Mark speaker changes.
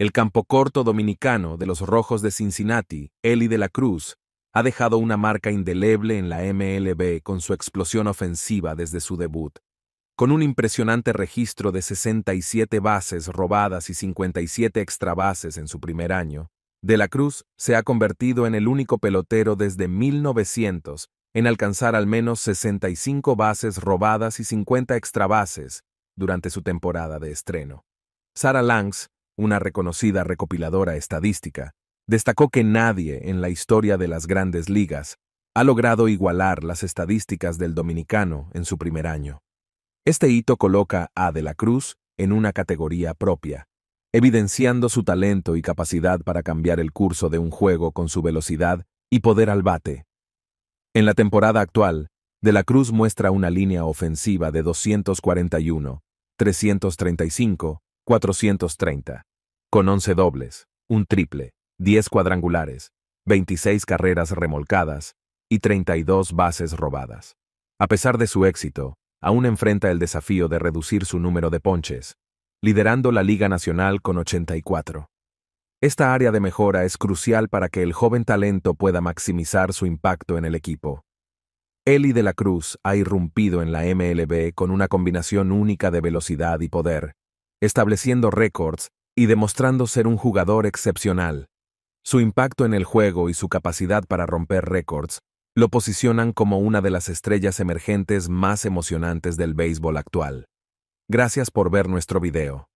Speaker 1: El campo corto dominicano de los Rojos de Cincinnati, Eli de la Cruz, ha dejado una marca indeleble en la MLB con su explosión ofensiva desde su debut. Con un impresionante registro de 67 bases robadas y 57 bases en su primer año, De la Cruz se ha convertido en el único pelotero desde 1900 en alcanzar al menos 65 bases robadas y 50 bases durante su temporada de estreno. Sara Langs una reconocida recopiladora estadística, destacó que nadie en la historia de las grandes ligas ha logrado igualar las estadísticas del dominicano en su primer año. Este hito coloca a De la Cruz en una categoría propia, evidenciando su talento y capacidad para cambiar el curso de un juego con su velocidad y poder al bate. En la temporada actual, De la Cruz muestra una línea ofensiva de 241, 335 430. Con 11 dobles, un triple, 10 cuadrangulares, 26 carreras remolcadas y 32 bases robadas. A pesar de su éxito, aún enfrenta el desafío de reducir su número de ponches, liderando la Liga Nacional con 84. Esta área de mejora es crucial para que el joven talento pueda maximizar su impacto en el equipo. Eli de la Cruz ha irrumpido en la MLB con una combinación única de velocidad y poder, estableciendo récords y demostrando ser un jugador excepcional. Su impacto en el juego y su capacidad para romper récords lo posicionan como una de las estrellas emergentes más emocionantes del béisbol actual. Gracias por ver nuestro video.